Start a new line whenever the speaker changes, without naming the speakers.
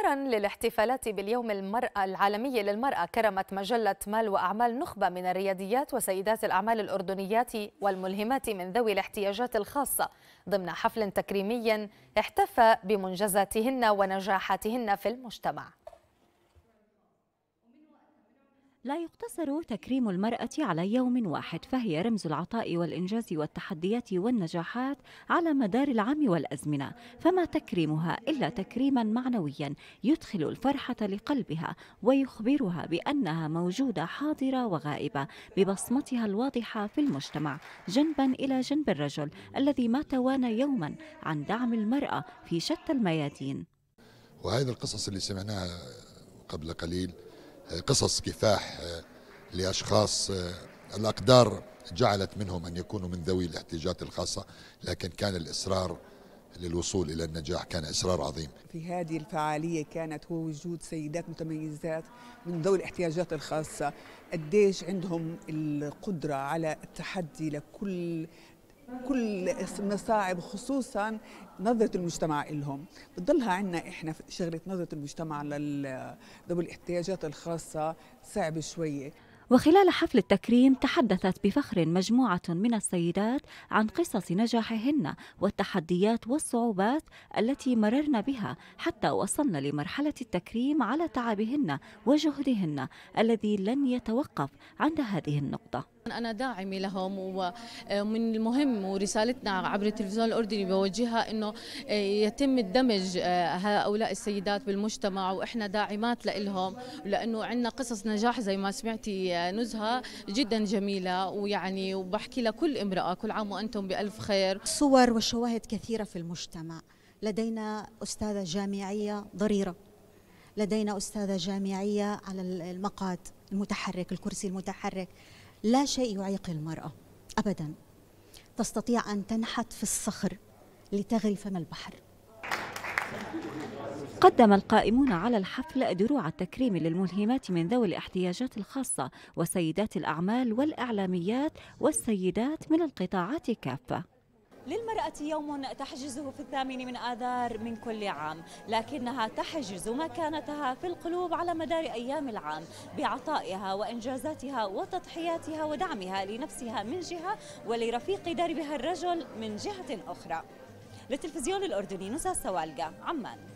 إطارا للاحتفالات باليوم المرأة العالمي للمرأة كرمت مجلة مال وأعمال نخبة من الرياديات وسيدات الأعمال الأردنيات والملهمات من ذوي الاحتياجات الخاصة ضمن حفل تكريمي احتفى بمنجزاتهن ونجاحاتهن في المجتمع
لا يقتصر تكريم المرأة على يوم واحد فهي رمز العطاء والإنجاز والتحديات والنجاحات على مدار العام والأزمنة فما تكريمها إلا تكريما معنويا يدخل الفرحة لقلبها ويخبرها بأنها موجودة حاضرة وغائبة ببصمتها الواضحة في المجتمع جنبا إلى جنب الرجل الذي ما توانى يوما عن دعم المرأة في شتى الميادين وهذه القصص اللي سمعناها قبل قليل قصص كفاح آه، لأشخاص آه، الأقدار جعلت منهم أن يكونوا من ذوي الاحتياجات الخاصة لكن كان الإصرار للوصول إلى النجاح كان إصرار عظيم في هذه الفعالية كانت هو وجود سيدات متميزات من ذوي الاحتياجات الخاصة قديش عندهم القدرة على التحدي لكل كل المصاعب خصوصا نظرة المجتمع لهم بتضلها عنا إحنا شغلة نظرة المجتمع لذوي الاحتياجات الخاصة صعبة شوية وخلال حفل التكريم تحدثت بفخر مجموعة من السيدات عن قصص نجاحهن والتحديات والصعوبات التي مررن بها حتى وصلن لمرحلة التكريم على تعبهن وجهدهن الذي لن يتوقف عند هذه النقطة
أنا داعمة لهم ومن آه، المهم ورسالتنا عبر التلفزيون الأردني بوجهها أنه آه، يتم الدمج آه، هؤلاء السيدات بالمجتمع وإحنا داعمات لهم لأنه عندنا قصص نجاح زي ما سمعتي نزهة جدا جميلة ويعني وبحكي لكل امرأة كل عام وأنتم بألف خير صور وشواهد كثيرة في المجتمع لدينا أستاذة جامعية
ضريرة لدينا أستاذة جامعية على المقعد المتحرك الكرسي المتحرك لا شيء يعيق المرأة أبدا تستطيع أن تنحت في الصخر لتغرف فم البحر قدم القائمون على الحفل دروع التكريم للملهمات من ذوي الاحتياجات الخاصة وسيدات الأعمال والإعلاميات والسيدات من القطاعات كافة للمرأة يوم تحجزه في الثامن من آذار من كل عام لكنها تحجز مكانتها في القلوب على مدار أيام العام بعطائها وإنجازاتها وتضحياتها ودعمها لنفسها من جهة ولرفيق دربها الرجل من جهة أخرى للتلفزيون الأردني نزهة سوالقة عمان